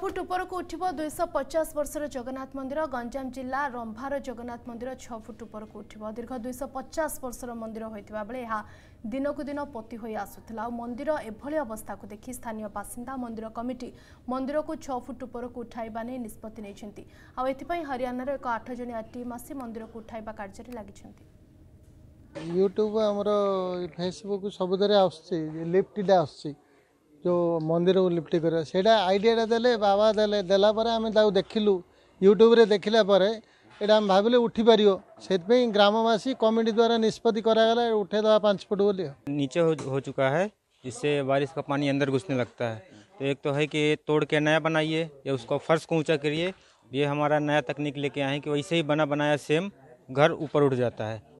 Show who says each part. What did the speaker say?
Speaker 1: foot ଉପରକୁ ଉଠିବ ଦୁଇଶହ ପଚାଶ ବର୍ଷର ଜଗନ୍ନାଥ ମନ୍ଦିର ଗଞ୍ଜାମ ଜିଲ୍ଲା ରମ୍ଭାର ଜଗନ୍ନାଥ ମନ୍ଦିର ଛଅ ଫୁଟ ଉପରକୁ ଉଠିବ ଦୀର୍ଘ ଦୁଇଶହ ପଚାଶ ବର୍ଷର ମନ୍ଦିର ହୋଇଥିବା ବେଳେ ଏହା ଦିନକୁ ଦିନ ପୋତି ହୋଇ ଆସୁଥିଲା ଆଉ ମନ୍ଦିର ଏଭଳି ଅବସ୍ଥାକୁ ଦେଖି ସ୍ଥାନୀୟ ବାସିନ୍ଦା ମନ୍ଦିର କମିଟି ମନ୍ଦିରକୁ ଛଅ ଫୁଟ ଉପରକୁ ଉଠାଇବା ନେଇ ନିଷ୍ପତ୍ତି ନେଇଛନ୍ତି ଆଉ ଏଥିପାଇଁ ହରିୟାଣାର ଏକ ଆଠ ଜଣିଆ ଟିମ୍ ଆସି ମନ୍ଦିରକୁ ଉଠାଇବା କାର୍ଯ୍ୟରେ ଲାଗିଛନ୍ତି
Speaker 2: ୟୁଟ୍ୟୁବ୍ ଆମର ଫେସବୁକ୍ ସବୁଥିରେ ଆସୁଛି ଲିଫ୍ଟଟା ଆସୁଛି जो मंदिर को लिफ्ट कर सैटा आईडिया दे बाबा देलापर आम देख लु यूट्यूब देख लापर यहाँ आम भाविल उठी पार से ग्रामवासी कमिटी द्वारा निष्पत्ति कर उठे दवा पांच फुट बोलिए नीचे
Speaker 3: हो, हो चुका है जिससे बारिश का पानी अंदर घुसने लगता है तो एक तो है कि तोड़ के नया बनाइए या उसको फर्श को ऊँचा करिए ये हमारा नया तकनीक लेके आए कि वैसे ही बना बनाया
Speaker 4: सेम घर ऊपर उठ जाता है